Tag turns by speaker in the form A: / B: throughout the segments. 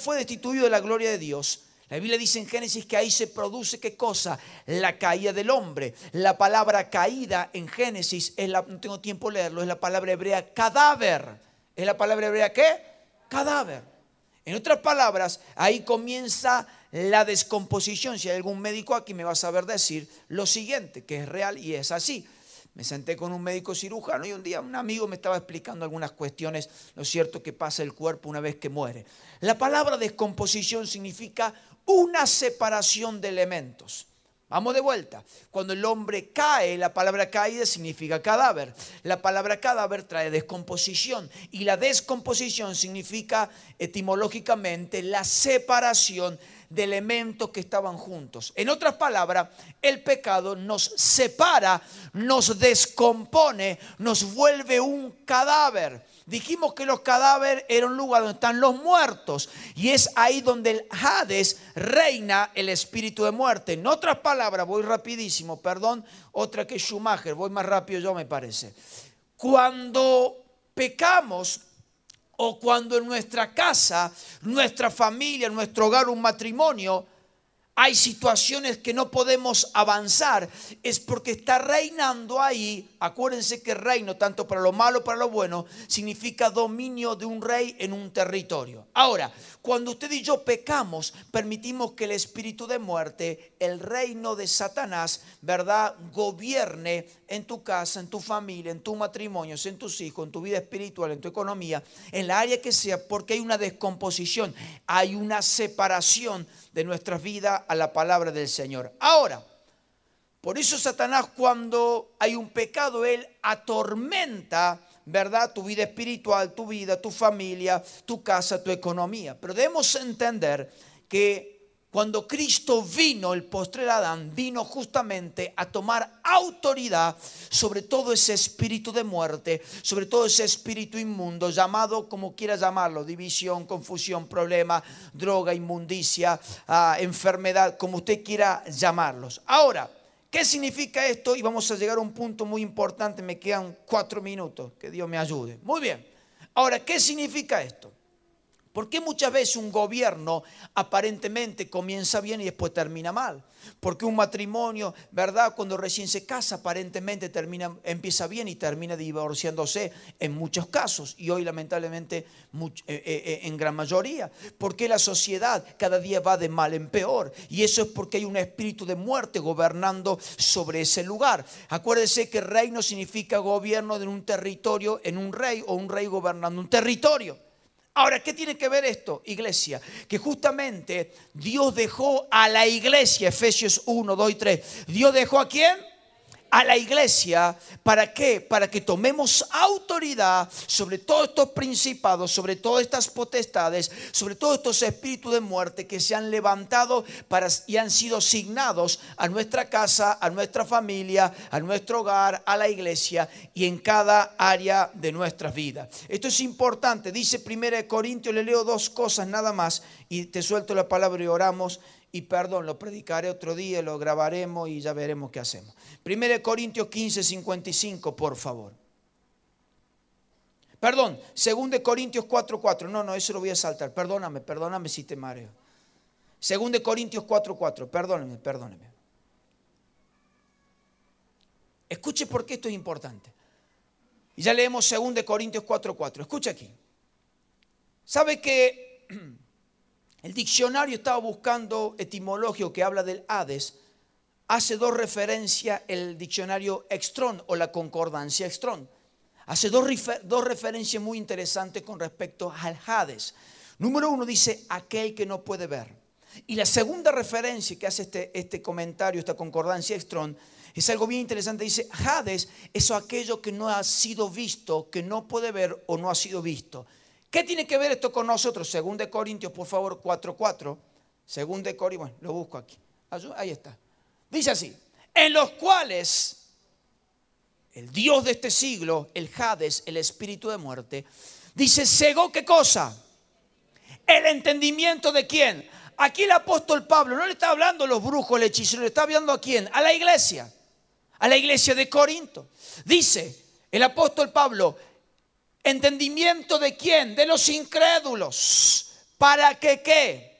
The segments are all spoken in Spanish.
A: fue destituido de la gloria de Dios, la Biblia dice en Génesis que ahí se produce qué cosa? La caída del hombre. La palabra caída en Génesis es la, no tengo tiempo de leerlo, es la palabra hebrea cadáver. ¿Es la palabra hebrea qué? Cadáver. En otras palabras, ahí comienza la descomposición. Si hay algún médico aquí me va a saber decir lo siguiente, que es real y es así. Me senté con un médico cirujano y un día un amigo me estaba explicando algunas cuestiones, lo cierto que pasa el cuerpo una vez que muere. La palabra descomposición significa una separación de elementos. Vamos de vuelta. Cuando el hombre cae, la palabra caída significa cadáver. La palabra cadáver trae descomposición. Y la descomposición significa etimológicamente la separación de elementos que estaban juntos. En otras palabras, el pecado nos separa, nos descompone, nos vuelve un cadáver. Dijimos que los cadáveres eran un lugar donde están los muertos y es ahí donde el Hades reina el espíritu de muerte. En otras palabras, voy rapidísimo, perdón, otra que Schumacher, voy más rápido yo me parece. Cuando pecamos, o cuando en nuestra casa, nuestra familia, nuestro hogar, un matrimonio, hay situaciones que no podemos avanzar, es porque está reinando ahí. Acuérdense que reino, tanto para lo malo, como para lo bueno, significa dominio de un rey en un territorio. Ahora, cuando usted y yo pecamos, permitimos que el espíritu de muerte, el reino de Satanás, ¿verdad?, gobierne en tu casa, en tu familia, en tu matrimonio, en tus hijos, en tu vida espiritual, en tu economía, en la área que sea, porque hay una descomposición, hay una separación de nuestras vidas a la palabra del Señor. Ahora, por eso Satanás cuando hay un pecado, él atormenta, ¿verdad? Tu vida espiritual, tu vida, tu familia, tu casa, tu economía. Pero debemos entender que cuando Cristo vino, el postrer Adán vino justamente a tomar autoridad sobre todo ese espíritu de muerte, sobre todo ese espíritu inmundo, llamado como quiera llamarlo, división, confusión, problema, droga, inmundicia, ah, enfermedad, como usted quiera llamarlos. Ahora, ¿qué significa esto? Y vamos a llegar a un punto muy importante, me quedan cuatro minutos, que Dios me ayude. Muy bien. Ahora, ¿qué significa esto? ¿Por qué muchas veces un gobierno aparentemente comienza bien y después termina mal? ¿Por qué un matrimonio, ¿verdad? Cuando recién se casa, aparentemente termina, empieza bien y termina divorciándose en muchos casos. Y hoy, lamentablemente, eh, eh, eh, en gran mayoría. ¿Por qué la sociedad cada día va de mal en peor. Y eso es porque hay un espíritu de muerte gobernando sobre ese lugar. Acuérdese que reino significa gobierno en un territorio en un rey o un rey gobernando un territorio. Ahora, ¿qué tiene que ver esto, iglesia? Que justamente Dios dejó a la iglesia, Efesios 1, 2 y 3. ¿Dios dejó a quién? a la iglesia. ¿Para qué? Para que tomemos autoridad sobre todos estos principados, sobre todas estas potestades, sobre todos estos espíritus de muerte que se han levantado para, y han sido asignados a nuestra casa, a nuestra familia, a nuestro hogar, a la iglesia y en cada área de nuestra vida. Esto es importante. Dice 1 Corintios, le leo dos cosas nada más y te suelto la palabra y oramos. Y perdón, lo predicaré otro día, lo grabaremos y ya veremos qué hacemos. 1 Corintios 15, 55, por favor. Perdón, 2 Corintios 4, 4. No, no, eso lo voy a saltar. Perdóname, perdóname si te mareo. 2 Corintios 4, 4. Perdóname, perdóname. Escuche por qué esto es importante. Y ya leemos 2 Corintios 4:4. 4. aquí. ¿Sabe qué... El diccionario estaba buscando etimologio que habla del Hades. Hace dos referencias el diccionario Extron o la concordancia Extron Hace dos, dos referencias muy interesantes con respecto al Hades. Número uno dice aquel que no puede ver. Y la segunda referencia que hace este, este comentario, esta concordancia Extron es algo bien interesante. Dice, Hades es aquello que no ha sido visto, que no puede ver o no ha sido visto. ¿Qué tiene que ver esto con nosotros? Según de Corintios, por favor, 4.4. Según de Corintios, bueno, lo busco aquí. Ahí está. Dice así, en los cuales el Dios de este siglo, el Hades, el espíritu de muerte, dice, cegó qué cosa? El entendimiento de quién. Aquí el apóstol Pablo no le está hablando a los brujos, el hechicero, le está hablando a quién? A la iglesia, a la iglesia de Corinto. Dice el apóstol Pablo, ¿Entendimiento de quién? De los incrédulos. ¿Para que qué?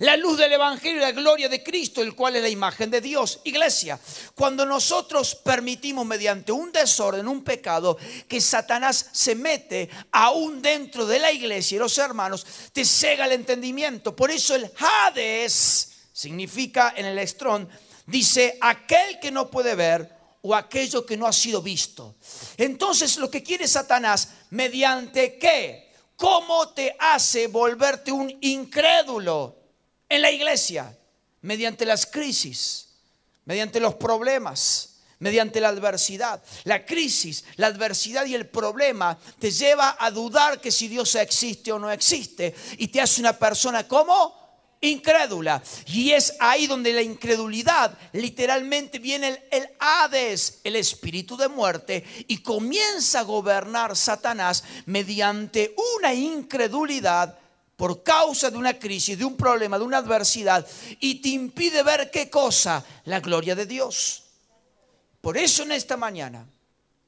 A: La luz del Evangelio y la gloria de Cristo, el cual es la imagen de Dios. Iglesia, cuando nosotros permitimos mediante un desorden, un pecado, que Satanás se mete aún dentro de la iglesia y los hermanos, te cega el entendimiento. Por eso el Hades significa en el estrón, dice, aquel que no puede ver, o aquello que no ha sido visto. Entonces lo que quiere Satanás, mediante qué, cómo te hace volverte un incrédulo en la iglesia, mediante las crisis, mediante los problemas. Mediante la adversidad, la crisis, la adversidad y el problema te lleva a dudar que si Dios existe o no existe y te hace una persona como incrédula. Y es ahí donde la incredulidad literalmente viene el, Hades, el espíritu de muerte, y comienza a gobernar Satanás mediante una incredulidad por causa de una crisis, de un problema, de una adversidad, y te impide ver qué cosa, la gloria de Dios. Por eso en esta mañana,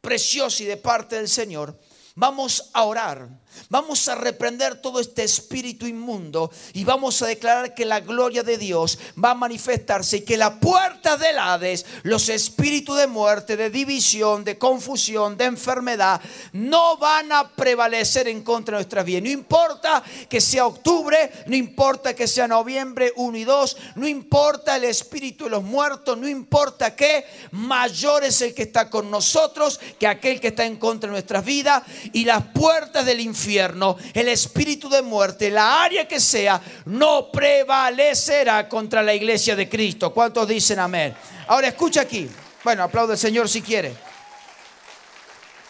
A: preciosa y de parte del Señor, Vamos a orar. Vamos a reprender todo este espíritu inmundo y vamos a declarar que la gloria de Dios va a manifestarse y que la puerta del Hades, los espíritus de muerte, de división, de confusión, de enfermedad, no van a prevalecer en contra de nuestras vidas. No importa que sea octubre, no importa que sea noviembre 1 y 2, no importa el espíritu de los muertos, no importa que mayor es el que está con nosotros que aquel que está en contra de nuestras vidas y las puertas del infierno, el espíritu de muerte, la área que sea, no prevalecerá contra la iglesia de Cristo. ¿Cuántos dicen amén? Ahora escucha aquí. Bueno, aplaude el Señor si quiere.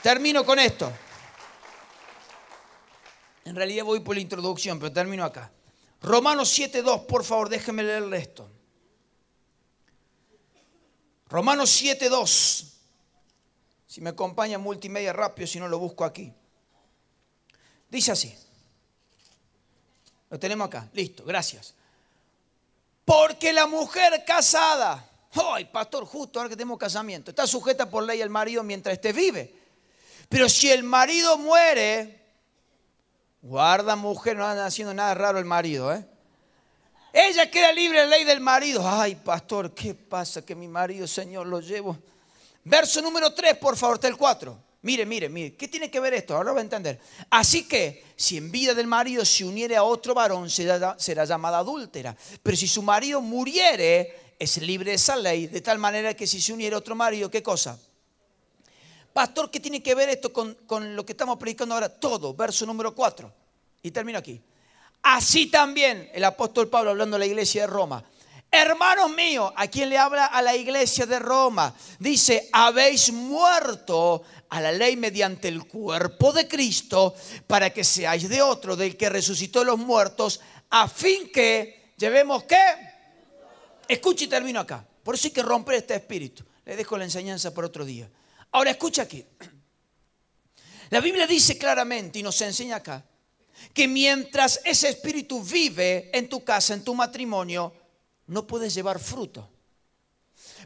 A: Termino con esto. En realidad voy por la introducción, pero termino acá. Romanos 7.2, por favor, déjeme leer esto. Romanos 7.2 si me acompaña multimedia rápido, si no lo busco aquí. Dice así. Lo tenemos acá. Listo, gracias. Porque la mujer casada, ay, pastor, justo ahora que tenemos casamiento, está sujeta por ley al marido mientras éste vive. Pero si el marido muere, guarda mujer, no anda haciendo nada raro el marido, ¿eh? Ella queda libre de ley del marido. Ay, pastor, ¿qué pasa? Que mi marido, Señor, lo llevo. Verso número 3, por favor, del 4. Mire, mire, mire, ¿qué tiene que ver esto? Ahora lo va a entender. Así que, si en vida del marido se uniere a otro varón, será, llamada adúltera. Pero si su marido muriere, es libre de esa ley, de tal manera que si se uniere a otro marido, ¿qué cosa? Pastor, ¿qué tiene que ver esto con, con lo que estamos predicando ahora? Todo, verso número 4. Y termino aquí. Así también el apóstol Pablo, hablando a la iglesia de Roma, Hermanos míos, a quien le habla a la iglesia de Roma, dice, habéis muerto a la ley mediante el cuerpo de Cristo para que seáis de otro, del que resucitó los muertos, a fin que llevemos qué. Escucha y termino acá. Por eso hay que romper este espíritu. Le dejo la enseñanza por otro día. Ahora escucha aquí. La Biblia dice claramente y nos enseña acá que mientras ese espíritu vive en tu casa, en tu matrimonio, no puedes llevar fruto.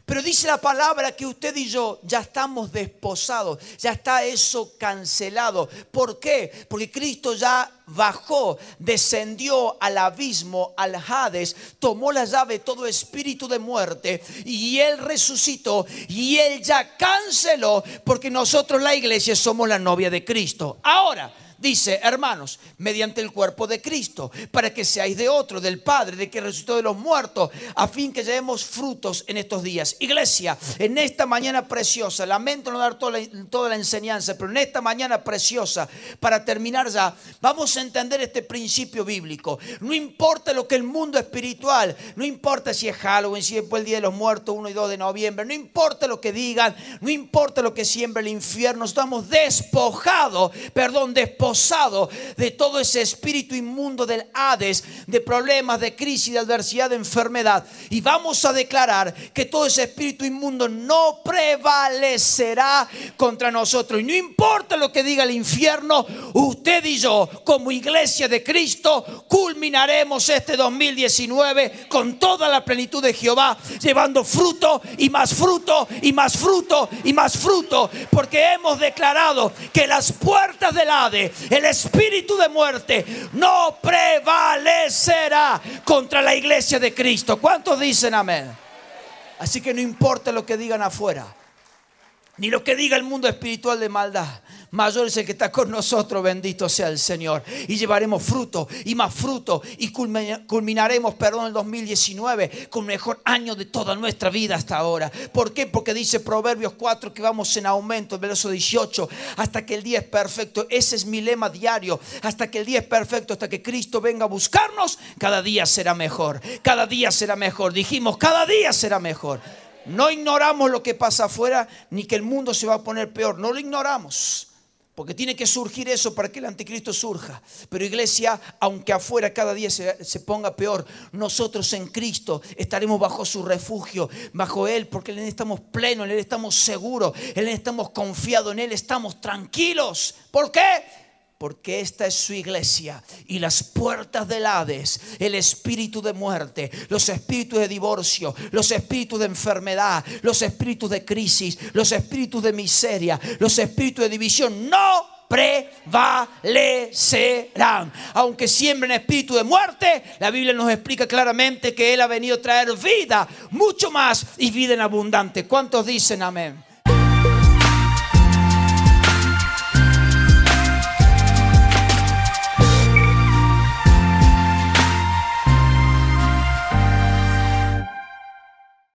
A: Pero dice la palabra que usted y yo ya estamos desposados, ya está eso cancelado. ¿Por qué? Porque Cristo ya bajó, descendió al abismo, al Hades, tomó la llave todo espíritu de muerte y Él resucitó y Él ya canceló porque nosotros la iglesia somos la novia de Cristo. Ahora, Dice, hermanos, mediante el cuerpo de Cristo, para que seáis de otro, del Padre, de que resucitó de los muertos, a fin que llevemos frutos en estos días. Iglesia, en esta mañana preciosa, lamento no dar toda la, toda la enseñanza, pero en esta mañana preciosa, para terminar ya, vamos a entender este principio bíblico. No importa lo que el mundo espiritual, no importa si es Halloween, si es el Día de los Muertos, 1 y 2 de noviembre, no importa lo que digan, no importa lo que siembra el infierno, estamos despojados, perdón, despojados de todo ese espíritu inmundo del Hades, de problemas, de crisis, de adversidad, de enfermedad. Y vamos a declarar que todo ese espíritu inmundo no prevalecerá contra nosotros. Y no importa lo que diga el infierno, usted y yo, como iglesia de Cristo, culminaremos este 2019 con toda la plenitud de Jehová, llevando fruto y más fruto y más fruto y más fruto, porque hemos declarado que las puertas del Hades el espíritu de muerte no prevalecerá contra la iglesia de Cristo. ¿Cuántos dicen amén? Así que no importa lo que digan afuera, ni lo que diga el mundo espiritual de maldad mayor es el que está con nosotros, bendito sea el Señor. Y llevaremos fruto y más fruto y culminaremos, perdón, el 2019 con el mejor año de toda nuestra vida hasta ahora. ¿Por qué? Porque dice Proverbios 4 que vamos en aumento, el verso 18, hasta que el día es perfecto. Ese es mi lema diario, hasta que el día es perfecto, hasta que Cristo venga a buscarnos, cada día será mejor, cada día será mejor. Dijimos, cada día será mejor. No ignoramos lo que pasa afuera, ni que el mundo se va a poner peor, no lo ignoramos porque tiene que surgir eso para que el anticristo surja. Pero iglesia, aunque afuera cada día se, ponga peor, nosotros en Cristo estaremos bajo su refugio, bajo Él, porque en Él estamos plenos, en Él estamos seguros, en Él estamos confiados, en Él estamos tranquilos. ¿Por qué? porque esta es su iglesia y las puertas del Hades, el espíritu de muerte, los espíritus de divorcio, los espíritus de enfermedad, los espíritus de crisis, los espíritus de miseria, los espíritus de división, no prevalecerán. Aunque siembren espíritu de muerte, la Biblia nos explica claramente que Él ha venido a traer vida, mucho más y vida en abundante. ¿Cuántos dicen amén?